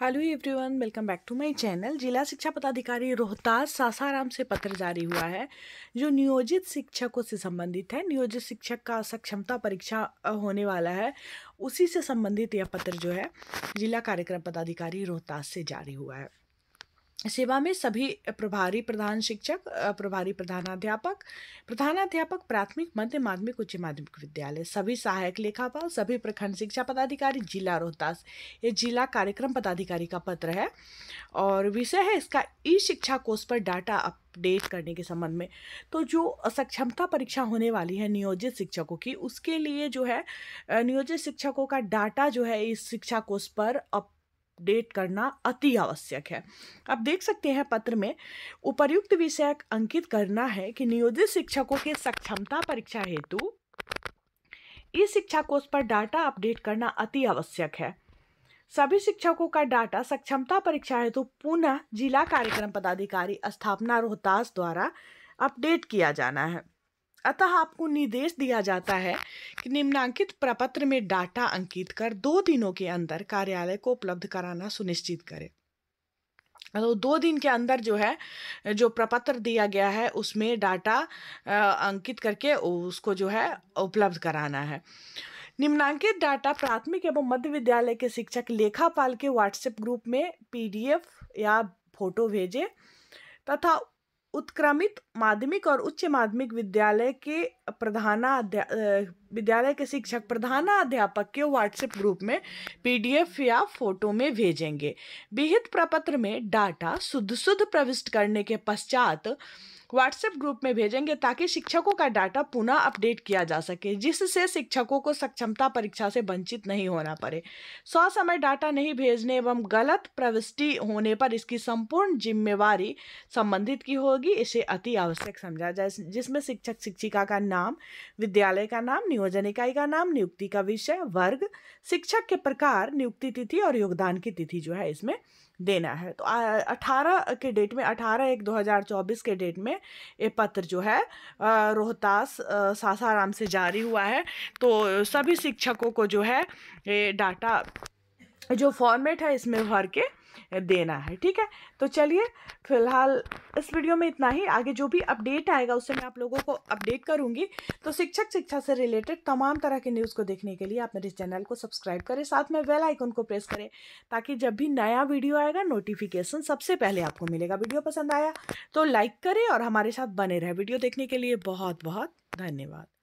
hello everyone welcome back to my channel जिला शिक्षा पदाधिकारी रोहतास सासाराम से पत्र जारी हुआ है जो नियोजित शिक्षकों से संबंधित है नियोजित शिक्षक का सक्षमता परीक्षा होने वाला है उसी से संबंधित यह पत्र जो है जिला कार्यक्रम पदाधिकारी रोहतास से जारी हुआ है सेवा में सभी प्रभारी प्रधान शिक्षक प्रभारी प्रधानाध्यापक प्रधानाध्यापक प्राथमिक मध्य माध्यमिक उच्च माध्यमिक विद्यालय सभी सहायक लेखापाल सभी प्रखंड शिक्षा पदाधिकारी जिला रोहतास ये जिला कार्यक्रम पदाधिकारी का पत्र है और विषय है इसका ई शिक्षा कोर्स पर डाटा अपडेट करने के संबंध में तो जो सक्षमता परीक्षा होने वाली है नियोजित शिक्षकों की उसके लिए जो है नियोजित शिक्षकों का डाटा जो है इस शिक्षा कोष पर अप अपडेट करना अति आवश्यक है आप देख सकते हैं पत्र में उपर्युक्त विषय अंकित करना है कि नियोजित शिक्षकों के सक्षमता परीक्षा हेतु इस शिक्षा कोष पर डाटा अपडेट करना अति आवश्यक है सभी शिक्षकों का डाटा सक्षमता परीक्षा हेतु पुनः जिला कार्यक्रम पदाधिकारी स्थापना रोहतास द्वारा अपडेट किया जाना है अतः आपको निर्देश दिया जाता है कि निम्नांकित प्रपत्र में डाटा अंकित कर दो दिनों के अंदर कार्यालय को उपलब्ध कराना सुनिश्चित करें तो दो दिन के अंदर जो है जो प्रपत्र दिया गया है उसमें डाटा अंकित करके उसको जो है उपलब्ध कराना है निम्नांकित डाटा प्राथमिक एवं मध्य विद्यालय के शिक्षक लेखापाल के व्हाट्सएप ग्रुप में पीडीएफ या फोटो भेजें तथा उत्क्रमित माध्यमिक और उच्च माध्यमिक विद्यालय के प्रधाना विद्यालय के शिक्षक अध्यापक के व्हाट्सएप ग्रुप में पीडीएफ या फोटो में भेजेंगे विहित प्रपत्र में डाटा शुद्ध शुद्ध प्रविष्ट करने के पश्चात व्हाट्सएप ग्रुप में भेजेंगे ताकि शिक्षकों का डाटा पुनः अपडेट किया जा सके जिससे शिक्षकों को सक्षमता परीक्षा से वंचित नहीं होना पड़े सौ समय डाटा नहीं भेजने एवं गलत प्रविष्टि होने पर इसकी संपूर्ण जिम्मेवारी संबंधित की होगी इसे अति आवश्यक समझा जाए जिसमें शिक्षक शिक्षिका का नाम विद्यालय का नाम नियोजन इकाई का नाम नियुक्ति का विषय वर्ग शिक्षक के प्रकार नियुक्ति तिथि और योगदान की तिथि जो है इसमें देना है तो अठारह के डेट में अठारह एक 2024 के डेट में ये पत्र जो है रोहतास सासाराम से जारी हुआ है तो सभी शिक्षकों को जो है ये डाटा जो फॉर्मेट है इसमें भर के देना है ठीक है तो चलिए फिलहाल इस वीडियो में इतना ही आगे जो भी अपडेट आएगा उससे मैं आप लोगों को अपडेट करूंगी तो शिक्षक शिक्षा से रिलेटेड तमाम तरह के न्यूज़ को देखने के लिए आप मेरे चैनल को सब्सक्राइब करें साथ में बेल आइकन को प्रेस करें ताकि जब भी नया वीडियो आएगा नोटिफिकेशन सबसे पहले आपको मिलेगा वीडियो पसंद आया तो लाइक करें और हमारे साथ बने रहे वीडियो देखने के लिए बहुत बहुत धन्यवाद